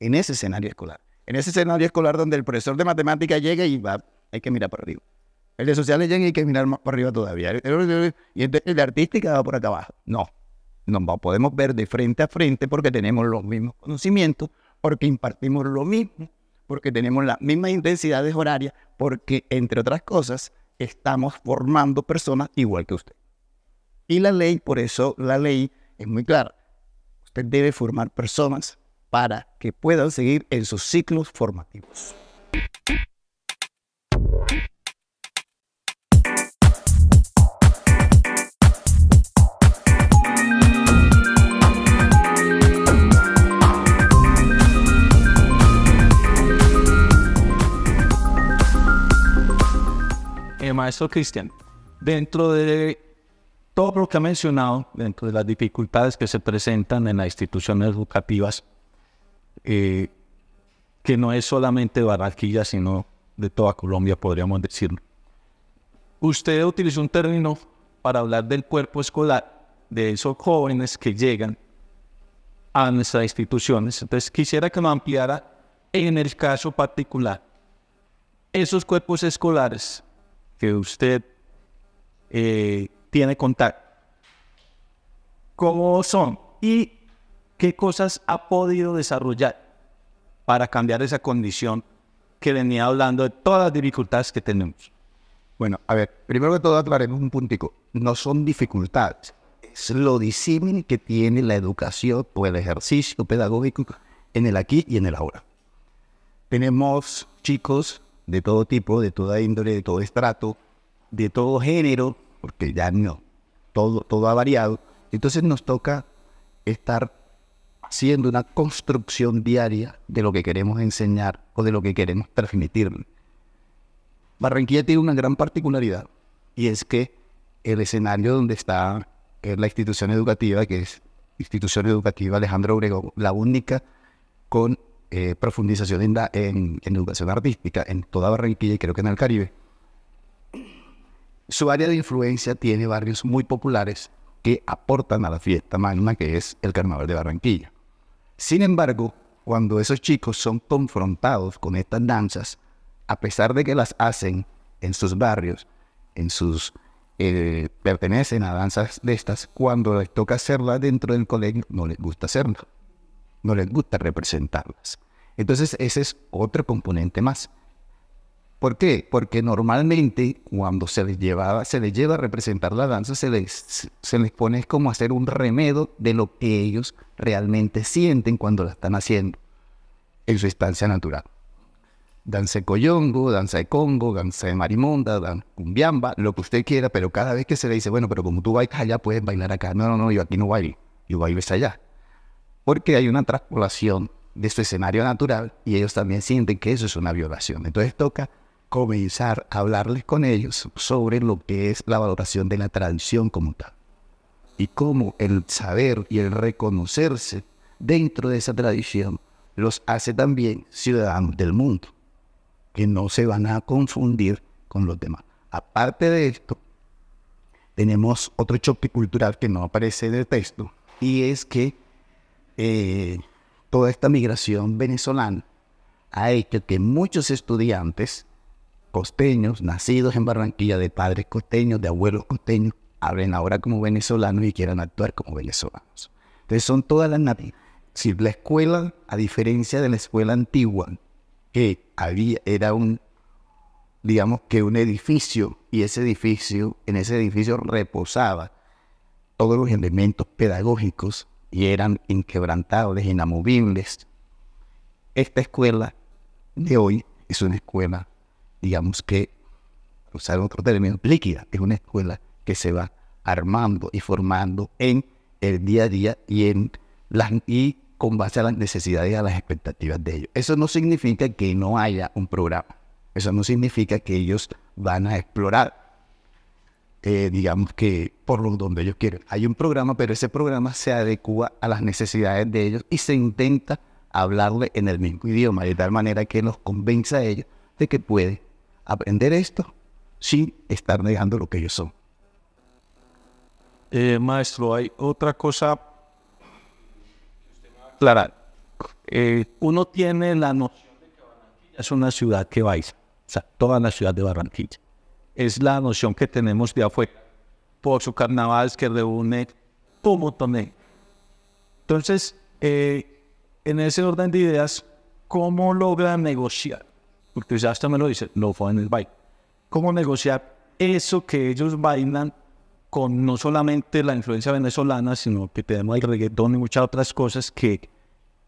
en ese escenario escolar. En ese escenario escolar donde el profesor de matemática llega y va, hay que mirar para arriba. El de sociales llega y hay que mirar más para arriba todavía. Y entonces el de artística va por acá abajo. No, nos podemos ver de frente a frente porque tenemos los mismos conocimientos, porque impartimos lo mismo, porque tenemos las mismas intensidades horarias, porque, entre otras cosas, estamos formando personas igual que usted. Y la ley, por eso la ley es muy clara. Usted debe formar personas para que puedan seguir en sus ciclos formativos. maestro Cristian, dentro de todo lo que ha mencionado, dentro de las dificultades que se presentan en las instituciones educativas, eh, que no es solamente Barranquilla, sino de toda Colombia, podríamos decirlo. Usted utilizó un término para hablar del cuerpo escolar, de esos jóvenes que llegan a nuestras instituciones. Entonces quisiera que nos ampliara en el caso particular. Esos cuerpos escolares que usted eh, tiene contacto, ¿cómo son? Y ¿Qué cosas ha podido desarrollar para cambiar esa condición que venía hablando de todas las dificultades que tenemos? Bueno, a ver, primero que todo aclaremos un puntico. No son dificultades, es lo disímil que tiene la educación o el ejercicio pedagógico en el aquí y en el ahora. Tenemos chicos de todo tipo, de toda índole, de todo estrato, de todo género, porque ya no, todo, todo ha variado. Entonces nos toca estar siendo una construcción diaria de lo que queremos enseñar o de lo que queremos transmitir. Barranquilla tiene una gran particularidad y es que el escenario donde está es la institución educativa, que es institución educativa Alejandro Obregón, la única con eh, profundización en, en, educación artística en toda Barranquilla y creo que en el Caribe. Su área de influencia tiene barrios muy populares que aportan a la fiesta magna que es el Carnaval de Barranquilla. Sin embargo, cuando esos chicos son confrontados con estas danzas, a pesar de que las hacen en sus barrios, en sus eh, pertenecen a danzas de estas, cuando les toca hacerlas dentro del colegio, no les gusta hacerlas, no les gusta representarlas. Entonces ese es otro componente más. ¿Por qué? Porque normalmente cuando se les, llevaba, se les lleva a representar la danza, se les, se les pone como hacer un remedio de lo que ellos realmente sienten cuando la están haciendo en su instancia natural. Danza de coyongo, danza de congo, danza de marimonda, danza cumbiamba, lo que usted quiera, pero cada vez que se le dice, bueno, pero como tú bailas allá, puedes bailar acá. No, no, no, yo aquí no bailo, yo bailo allá. Porque hay una traspolación de su escenario natural y ellos también sienten que eso es una violación. Entonces toca comenzar a hablarles con ellos sobre lo que es la valoración de la tradición como tal y cómo el saber y el reconocerse dentro de esa tradición los hace también ciudadanos del mundo, que no se van a confundir con los demás. Aparte de esto, tenemos otro choque cultural que no aparece en el texto, y es que eh, toda esta migración venezolana ha hecho que muchos estudiantes costeños, nacidos en Barranquilla, de padres costeños, de abuelos costeños, hablen ahora como venezolanos y quieran actuar como venezolanos. Entonces son todas las nativas. Si la escuela, a diferencia de la escuela antigua, que había, era un, digamos que un edificio, y ese edificio, en ese edificio reposaba todos los elementos pedagógicos y eran inquebrantables, inamovibles. Esta escuela de hoy es una escuela digamos que, usar otro término, líquida. Es una escuela que se va armando y formando en el día a día y, en y con base a las necesidades y a las expectativas de ellos. Eso no significa que no haya un programa. Eso no significa que ellos van a explorar, eh, digamos que por donde ellos quieren. Hay un programa, pero ese programa se adecua a las necesidades de ellos y se intenta hablarle en el mismo idioma, de tal manera que los convenza a ellos de que puede aprender esto sin estar negando lo que ellos son. Eh, maestro, hay otra cosa clara. Eh, uno tiene la noción de que Barranquilla es una ciudad que vais, o sea, toda la ciudad de Barranquilla. Es la noción que tenemos de afuera, por su carnaval que reúne un también. Entonces, eh, en ese orden de ideas, ¿cómo logra negociar porque hasta me lo dice, no fue en el baile. ¿Cómo negociar eso que ellos bailan con no solamente la influencia venezolana, sino que tenemos el reggaetón y muchas otras cosas que,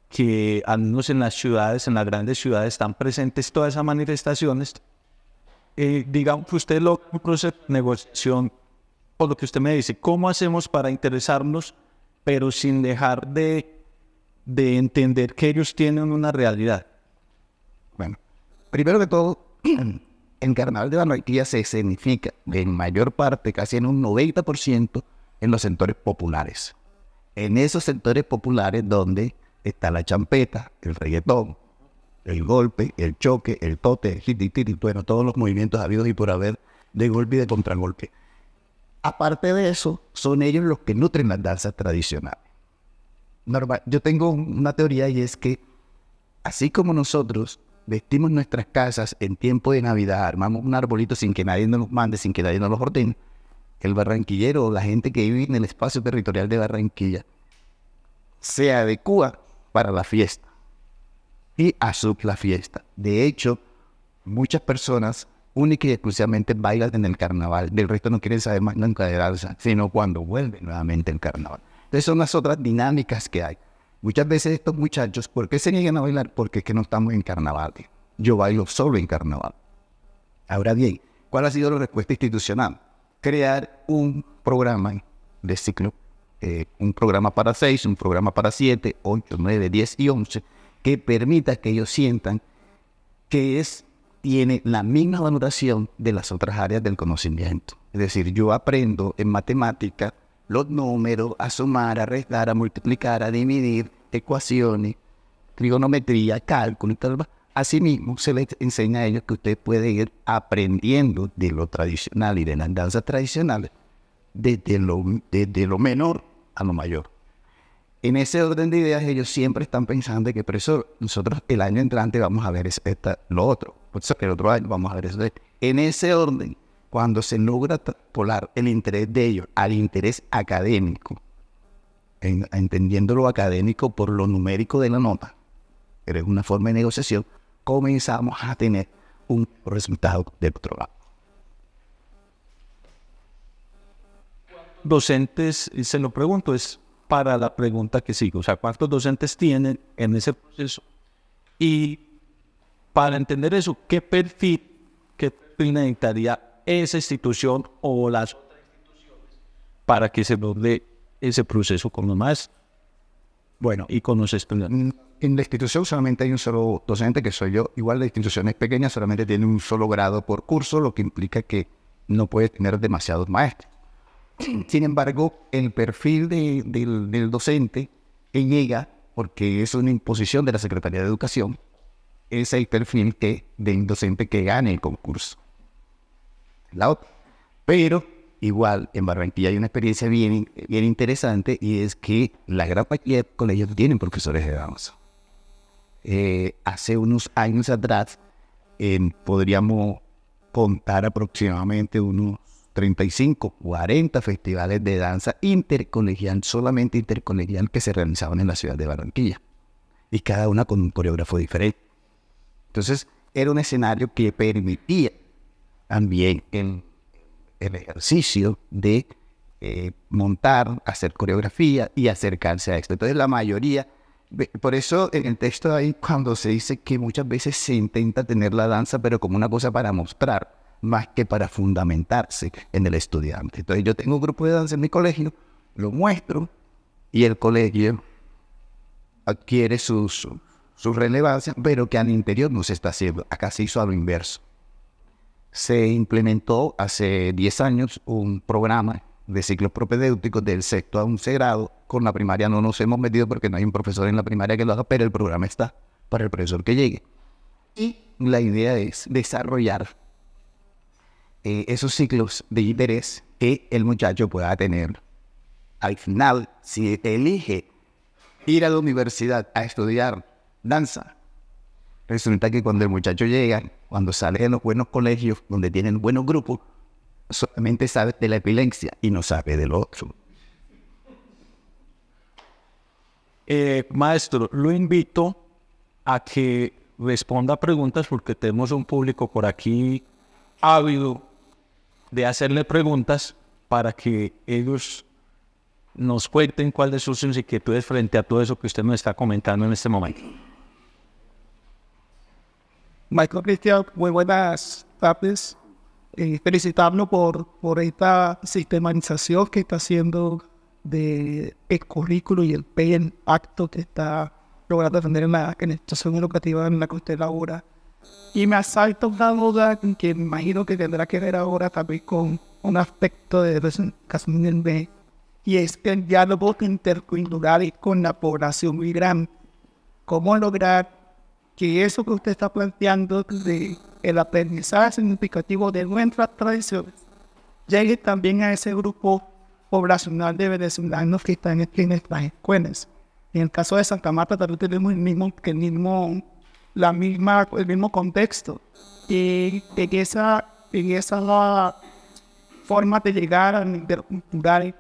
que al menos en las ciudades, en las grandes ciudades, están presentes todas esas manifestaciones? Eh, digamos que usted lo proceso negociación, por lo que usted me dice, ¿cómo hacemos para interesarnos, pero sin dejar de, de entender que ellos tienen una realidad? Bueno, Primero de todo, el carnaval de Barranquilla se escenifica en mayor parte, casi en un 90%, en los sectores populares. En esos sectores populares donde está la champeta, el reggaetón, el golpe, el choque, el tote, el bueno, todos los movimientos habidos y por haber de golpe y de contragolpe. Aparte de eso, son ellos los que nutren las danzas tradicionales. yo tengo una teoría y es que, así como nosotros vestimos nuestras casas en tiempo de Navidad, armamos un arbolito sin que nadie nos mande, sin que nadie nos lo ordene, el barranquillero o la gente que vive en el espacio territorial de Barranquilla se adecua para la fiesta y asume la fiesta. De hecho, muchas personas única y exclusivamente bailan en el carnaval, del resto no quieren saber más nunca de danza, sino cuando vuelve nuevamente el carnaval. Entonces son las otras dinámicas que hay. Muchas veces estos muchachos, ¿por qué se niegan a bailar? Porque es que no estamos en carnaval. Yo bailo solo en carnaval. Ahora bien, ¿cuál ha sido la respuesta institucional? Crear un programa de ciclo, eh, un programa para seis, un programa para siete, 8, nueve, 10 y 11, que permita que ellos sientan que es, tiene la misma valoración de las otras áreas del conocimiento. Es decir, yo aprendo en matemática los números, a sumar, a restar, a multiplicar, a dividir, ecuaciones, trigonometría, cálculo y tal. Asimismo, se les enseña a ellos que usted puede ir aprendiendo de lo tradicional y de las danzas tradicionales desde lo, lo menor a lo mayor. En ese orden de ideas, ellos siempre están pensando que, por eso nosotros el año entrante vamos a ver esta, lo otro, por eso el otro año vamos a ver eso. En ese orden, cuando se logra polar el interés de ellos al interés académico, entendiendo lo académico por lo numérico de la nota, que es una forma de negociación, comenzamos a tener un resultado del trabajo. Docentes, se lo pregunto, es para la pregunta que sigo, o sea, ¿cuántos docentes tienen en ese proceso? Y para entender eso, ¿qué perfil, qué perfil necesitaría esa institución o las instituciones para que se doble ese proceso con los más bueno y con los estudiantes. Mm, en la institución solamente hay un solo docente, que soy yo. Igual institución instituciones pequeñas solamente tiene un solo grado por curso, lo que implica que no puede tener demasiados maestros. Sin embargo, el perfil del, docente que llega, porque es una imposición de la Secretaría de Educación, es el perfil que, del docente que gane el concurso la otra. Pero igual en Barranquilla hay una experiencia bien, bien interesante y es que la gran mayoría de colegios tienen profesores de danza. Eh, hace unos años atrás podríamos contar aproximadamente unos 35, 40 festivales de danza intercolegial, solamente intercolegial, que se realizaban en la ciudad de Barranquilla. Y cada una con un coreógrafo diferente. Entonces, era un escenario que permitía también el, el ejercicio de eh, montar, hacer coreografía y acercarse a esto. Entonces la mayoría, por eso en el texto ahí cuando se dice que muchas veces se intenta tener la danza pero como una cosa para mostrar más que para fundamentarse en el estudiante. Entonces yo tengo un grupo de danza en mi colegio, lo muestro y el colegio adquiere su, su relevancia, pero que al interior no se está haciendo. Acá se hizo a lo inverso se implementó hace 10 años un programa de ciclos propedéuticos del sexto a once grado. Con la primaria no nos hemos metido porque no hay un profesor en la primaria que lo haga, pero el programa está para el profesor que llegue. Y la idea es desarrollar eh, esos ciclos de interés que el muchacho pueda tener. Al final, si elige ir a la universidad a estudiar danza, Resulta que cuando el muchacho llega, cuando sale de los buenos colegios, donde tienen buenos grupos, solamente sabe de la epilepsia y no sabe del otro. Eh, maestro, lo invito a que responda preguntas porque tenemos un público por aquí ávido de hacerle preguntas para que ellos nos cuenten cuáles son sus inquietudes frente a todo eso que usted nos está comentando en este momento. Michael Cristian, muy buenas tardes. Eh, felicitarlo por, por esta sistematización que está haciendo del currículo y el PEN acto que está logrando defender en la, en educativa en la que usted labora. Y me asalta una duda que me imagino que tendrá que ver ahora también con un aspecto de Casmín del B, y es el diálogo intercultural con la población migrante. ¿Cómo lograr que eso que usted está planteando de el aprendizaje significativo de nuestras tradiciones llegue también a ese grupo poblacional de venezolanos que están en nuestras escuelas. En el caso de Santa Marta también tenemos el mismo, el mismo, la misma, el mismo contexto. Y en esa, en esa forma de llegar a intercultural,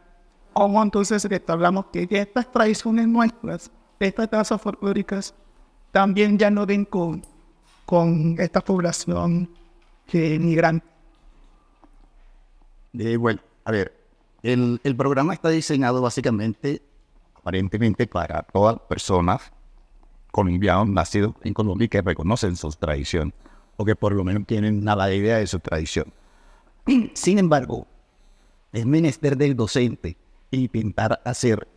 como entonces hablamos que estas tradiciones nuestras, estas danzas folclóricas, también ya no ven con, con esta población que migrante. Eh, bueno, a ver, el, programa está diseñado básicamente, aparentemente, para todas personas colombianas nacidas en Colombia que reconocen su tradición o que por lo menos tienen nada idea de su tradición. Sin embargo, es menester del docente y pintar hacer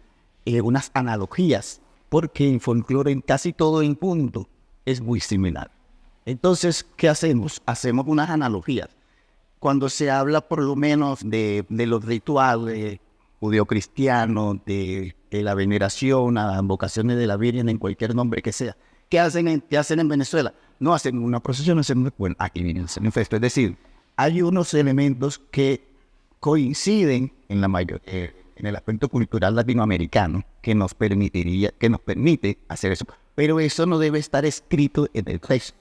eh, unas analogías porque en folclore en casi todo en punto es muy similar. Entonces, ¿qué hacemos? Hacemos unas analogías. Cuando se habla por lo menos de, los rituales judeocristianos, de, de, la veneración a las invocaciones de la Virgen en cualquier nombre que sea, ¿qué hacen en, qué hacen en Venezuela? No hacen una procesión, hacen bueno, aquí vienen, el Es decir, hay unos elementos que coinciden en la mayoría en el aspecto cultural latinoamericano que nos permitiría, que nos permite hacer eso. Pero eso no debe estar escrito en el texto.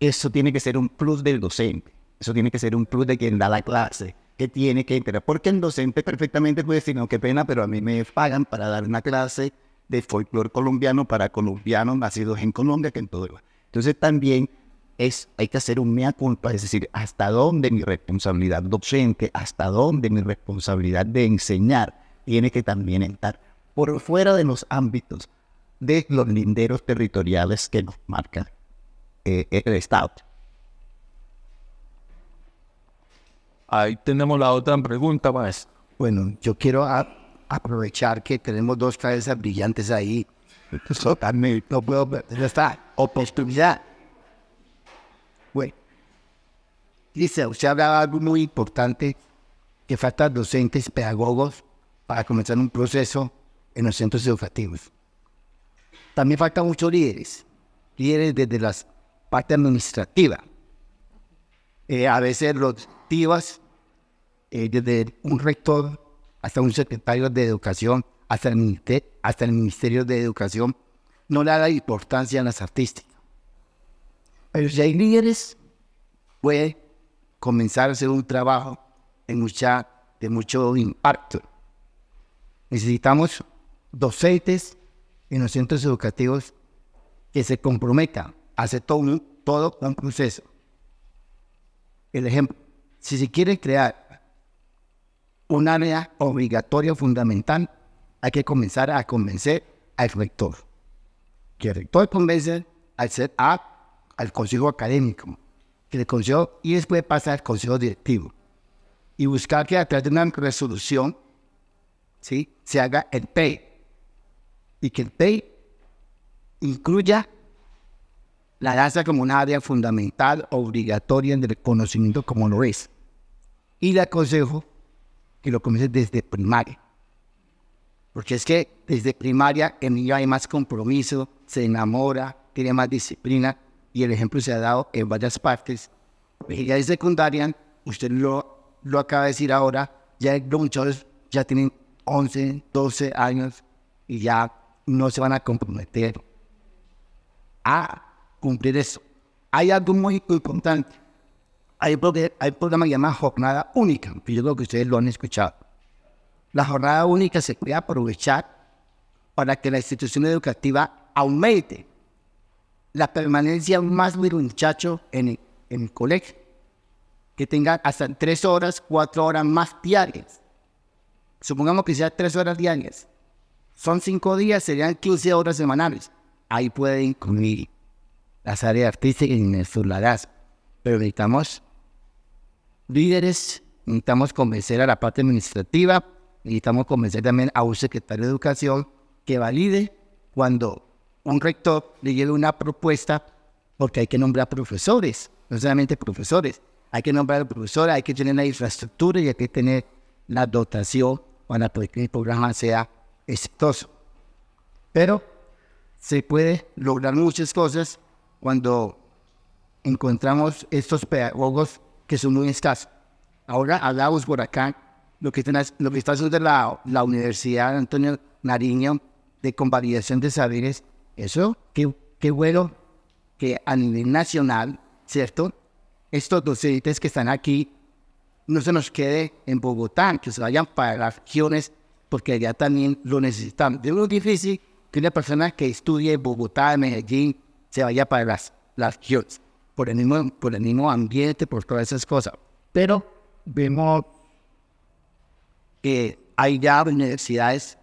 Eso tiene que ser un plus del docente. Eso tiene que ser un plus de quien da la clase, que tiene que entrar. Porque el docente perfectamente puede decir, no, qué pena, pero a mí me pagan para dar una clase de folclore colombiano para colombianos nacidos en Colombia, que en todo el... Entonces también es, hay que hacer un mea culpa, es decir, hasta dónde mi responsabilidad docente, hasta dónde mi responsabilidad de enseñar tiene que también estar por fuera de los ámbitos de los linderos territoriales que nos marca eh, el Estado. Ahí tenemos la otra pregunta, más. Bueno, yo quiero aprovechar que tenemos dos cabezas brillantes ahí. no puedo perder esta oportunidad bueno, dice, usted hablaba algo muy importante, que faltan docentes, pedagogos, para comenzar un proceso en los centros educativos. También faltan muchos líderes, líderes desde la parte administrativa. Eh, a veces los directivos, eh, desde un rector hasta un secretario de educación, hasta el, hasta el Ministerio de Educación, no le da importancia a las artísticas. Pero si hay líderes, puede comenzar a hacer un trabajo de, mucha, de mucho impacto. Necesitamos docentes en los centros educativos que se comprometan a hacer todo, todo un proceso. El ejemplo, si se quiere crear un área obligatoria fundamental, hay que comenzar a convencer al rector. Que el rector convence al set a al consejo académico, que y después pasa al consejo directivo. Y buscar que a través de una resolución ¿sí? se haga el PEI. Y que el PEI incluya la danza como un área fundamental, obligatoria en el conocimiento como lo es. Y le aconsejo que lo comience desde primaria. Porque es que desde primaria el niño hay más compromiso, se enamora, tiene más disciplina y el ejemplo se ha dado en varias partes. Ya secundaria, usted lo, lo acaba de decir ahora, ya los muchachos ya tienen 11, 12 años y ya no se van a comprometer a cumplir eso. Hay algo muy importante. Hay un hay programa llamado Jornada Única, que yo creo que ustedes lo han escuchado. La jornada única se puede aprovechar para que la institución educativa aumente la permanencia más un muchacho en el, colegio, que tenga hasta tres horas, cuatro horas más diarias. Supongamos que sea tres horas diarias. Son cinco días, serían 15 horas semanales. Ahí pueden incluir las áreas artísticas y necesitarás. Pero necesitamos líderes, necesitamos convencer a la parte administrativa, necesitamos convencer también a un secretario de educación que valide cuando un rector le lleve una propuesta porque hay que nombrar profesores, no solamente profesores, hay que nombrar profesores, hay que tener la infraestructura y hay que tener la dotación para que el programa sea exitoso. Pero se puede lograr muchas cosas cuando encontramos estos pedagogos que son muy escasos. Ahora hablamos por acá lo que, lo que está haciendo la, la Universidad Antonio Nariño de convalidación de saberes eso, qué, bueno que a nivel nacional, ¿cierto? Estos docentes que están aquí no se nos quede en Bogotá, que se vayan para las regiones, porque allá también lo necesitan. Es muy difícil que una persona que estudie en Bogotá, en Medellín, se vaya para las, las regiones, por el, mismo, por el mismo ambiente, por todas esas cosas. Pero vemos que hay ya universidades,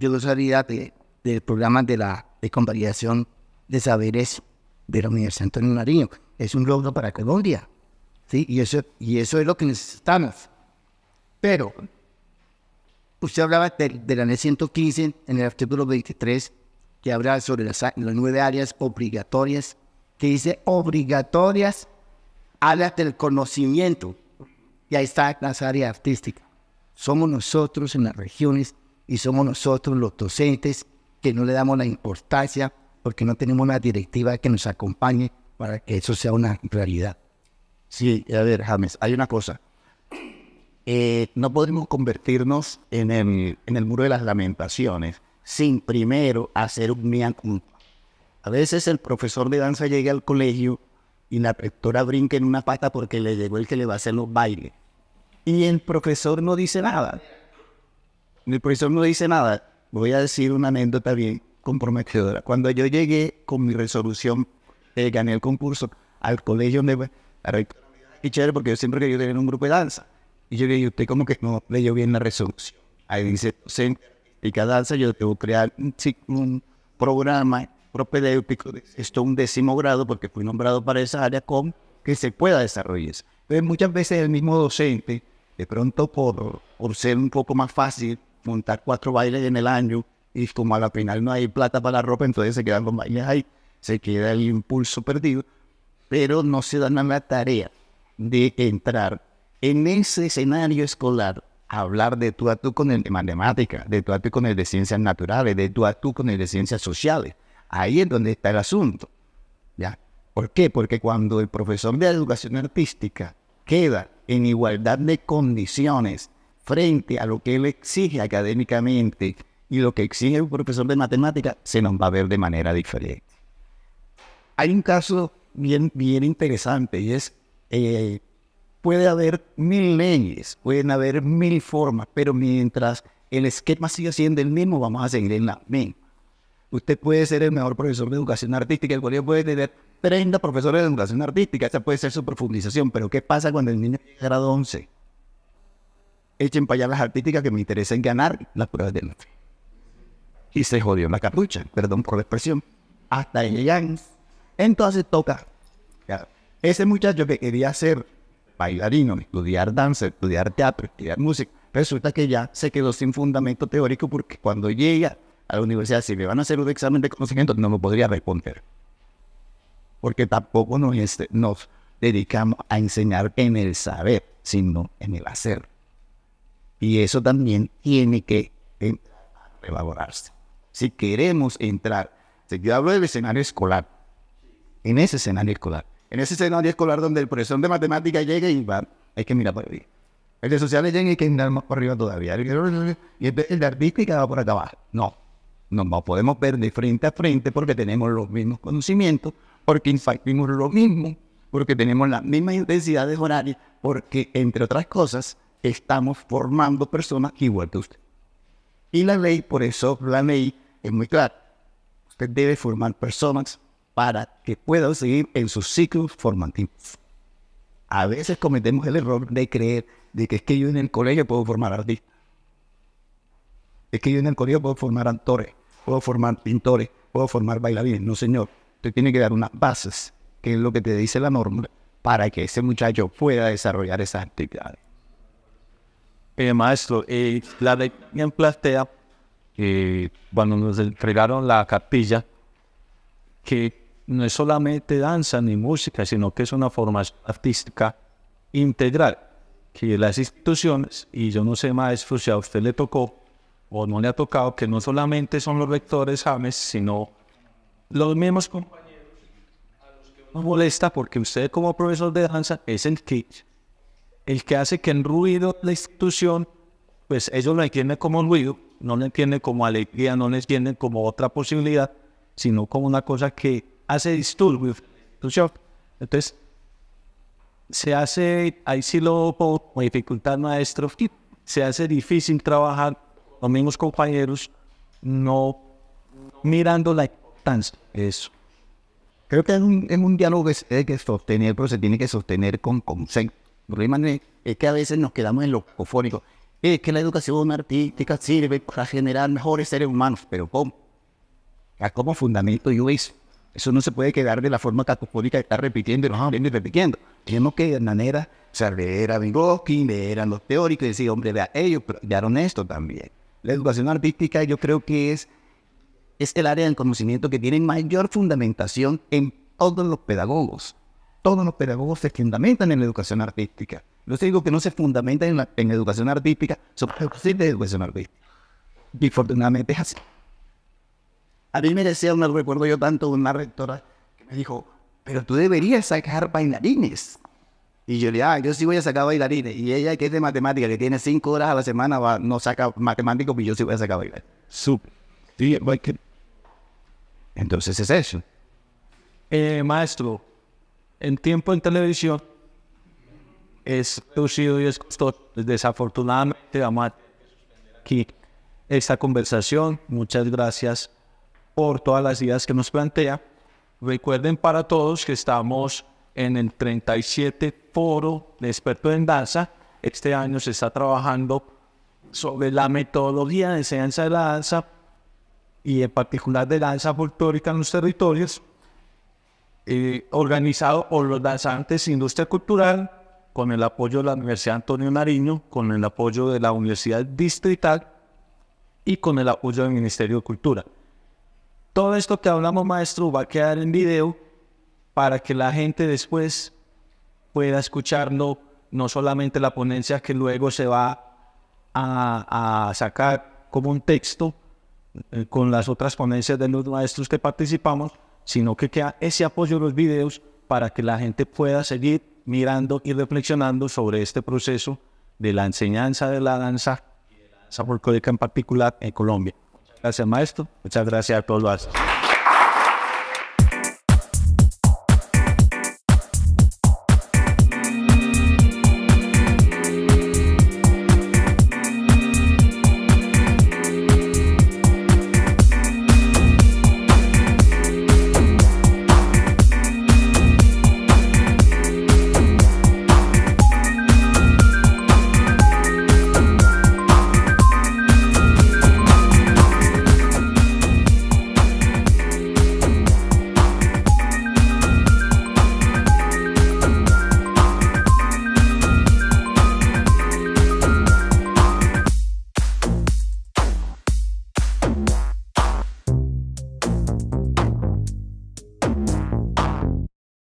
yo no sabía de del programa de la de convalidación de saberes de la Universidad Antonio Nariño. Es un logro para Colombia. ¿sí? Y, eso, y eso es lo que necesitamos. Pero usted hablaba de, de la 115 en el artículo 23 que habla sobre las, las nueve áreas obligatorias, que dice obligatorias áreas del conocimiento. Y ahí está las áreas artística. Somos nosotros en las regiones y somos nosotros los docentes que no le damos la importancia porque no tenemos una directiva que nos acompañe para que eso sea una realidad. Sí, a ver, James, hay una cosa. Eh, no podemos convertirnos en el, muro de las lamentaciones sin primero hacer un mea A veces el profesor de danza llega al colegio y la rectora brinca en una pata porque le llegó el que le va a hacer los bailes. Y el profesor no dice nada. El profesor no dice nada. Voy a decir una anécdota bien comprometedora. Cuando yo llegué con mi resolución, eh, gané el concurso al colegio donde... porque yo siempre quería tener un grupo de danza. Y yo le y usted como que no leyó bien la resolución. Ahí dice, docente, y cada danza yo debo crear un, un programa propedéutico, esto un décimo grado, porque fui nombrado para esa área con que se pueda desarrollar. Entonces muchas veces el mismo docente, de pronto por, por ser un poco más fácil, montar cuatro bailes en el año y como a la final no hay plata para la ropa, entonces se quedan los bailes ahí, se queda el impulso perdido, pero no se dan a la tarea de entrar en ese escenario escolar, hablar de tú a tú con el de matemática... de tú a tú con el de ciencias naturales, de tú a tú con el de ciencias sociales. Ahí es donde está el asunto. ¿ya? ¿Por qué? Porque cuando el profesor de educación artística queda en igualdad de condiciones frente a lo que él exige académicamente y lo que exige un profesor de matemática, se nos va a ver de manera diferente. Hay un caso bien, bien interesante y es, eh, puede haber mil leyes, pueden haber mil formas, pero mientras el esquema siga siendo el mismo, vamos a seguir en la misma. Usted puede ser el mejor profesor de educación artística, el colegio puede tener 30 profesores de educación artística, esa puede ser su profundización, pero ¿qué pasa cuando el niño llega a grado 11? echen para allá las artísticas que me interesen ganar las pruebas de noche. Y se jodió la capucha, perdón por la expresión. Hasta llegan. Entonces toca. Ese muchacho que quería ser bailarino, estudiar danza, estudiar teatro, estudiar música, resulta que ya se quedó sin fundamento teórico porque cuando llega a la universidad, si me van a hacer un examen de conocimiento, no lo podría responder. Porque tampoco nos este, dedicamos a enseñar en el saber, sino en el hacer. Y eso también tiene que em, elaborarse. Si queremos entrar, si yo hablo del escenario escolar, en ese escenario escolar, en ese escenario escolar donde el profesor de matemática llega y va, hay que mirar por ahí. El de sociales llega y hay que mirar más por arriba todavía. Y el de, artística va por acá abajo. No, no podemos ver de frente a frente porque tenemos los mismos conocimientos, porque infactimos lo mismo, porque tenemos las mismas intensidades horarias, porque, entre otras cosas, estamos formando personas igual que usted. Y la ley, por eso la ley es muy clara. Usted debe formar personas para que puedan seguir en su ciclo formativo. A veces cometemos el error de creer de que es que yo en el colegio puedo formar artistas. Es que yo en el colegio puedo formar actores, puedo formar pintores, puedo formar bailarines. No, señor. Usted tiene que dar unas bases, que es lo que te dice la norma, para que ese muchacho pueda desarrollar esas actividades. Eh, maestro, eh, la ley bien plantea, cuando nos entregaron la capilla, que no es solamente danza ni música, sino que es una formación artística integral, que las instituciones, y yo no sé, maestro, si a usted le tocó o no le ha tocado, que no solamente son los rectores James, sino los mismos compañeros a los que molesta, porque usted como profesor de danza es en que el que hace que en ruido la institución, pues ellos lo entienden como ruido, no lo entienden como alegría, no lo entienden como otra posibilidad, sino como una cosa que hace disturbio. Entonces, se hace, ahí sí lo pongo como dificultad maestro, se hace difícil trabajar los mismos compañeros, no mirando la importancia eso. Creo que en un, diálogo que, que sostener, pero se tiene que sostener con concepto problema es que a veces nos quedamos en lo cofónico. Es que la educación artística sirve para generar mejores seres humanos, pero ¿cómo? ¿A cómo fundamento yo eso? Eso no se puede quedar de la forma cacofónica de estar repitiendo y repitiendo y repitiendo. Tenemos que de manera, saber sea, a Vygotsky, eran los teóricos y decir, hombre, vea, ellos crearon esto también. La educación artística yo creo que es, es el área del conocimiento que tiene mayor fundamentación en todos los pedagogos todos los pedagogos se fundamentan en la educación artística. Yo digo que no se fundamentan en, la, en educación artística, son profesores de educación artística. Y afortunadamente es así. A mí me decía, no recuerdo yo tanto, una rectora que me dijo, pero tú deberías sacar bailarines. Y yo le dije, ah, yo sí voy a sacar bailarines. Y ella, que es de matemática, que tiene cinco horas a la semana, no saca matemáticos, pero yo sí voy a sacar bailarines. Súper. Entonces es eso. Eh, maestro, en tiempo en televisión es reducido y es costoso. Desafortunadamente, vamos a aquí esta conversación. Muchas gracias por todas las ideas que nos plantea. Recuerden para todos que estamos en el 37 Foro de Expertos en Danza. Este año se está trabajando sobre la metodología de enseñanza de la danza y en particular de la danza folclórica en los territorios. Eh, organizado por los danzantes Industria Cultural, con el apoyo de la Universidad Antonio Nariño, con el apoyo de la Universidad Distrital y con el apoyo del Ministerio de Cultura. Todo esto que hablamos, maestro, va a quedar en video para que la gente después pueda escucharlo, no solamente la ponencia que luego se va a, sacar como un texto eh, con las otras ponencias de los maestros que participamos, sino que queda ese apoyo en los videos para que la gente pueda seguir mirando y reflexionando sobre este proceso de la enseñanza de la danza, y de la danza folclórica en particular en Colombia. Gracias, maestro. Muchas gracias a todos los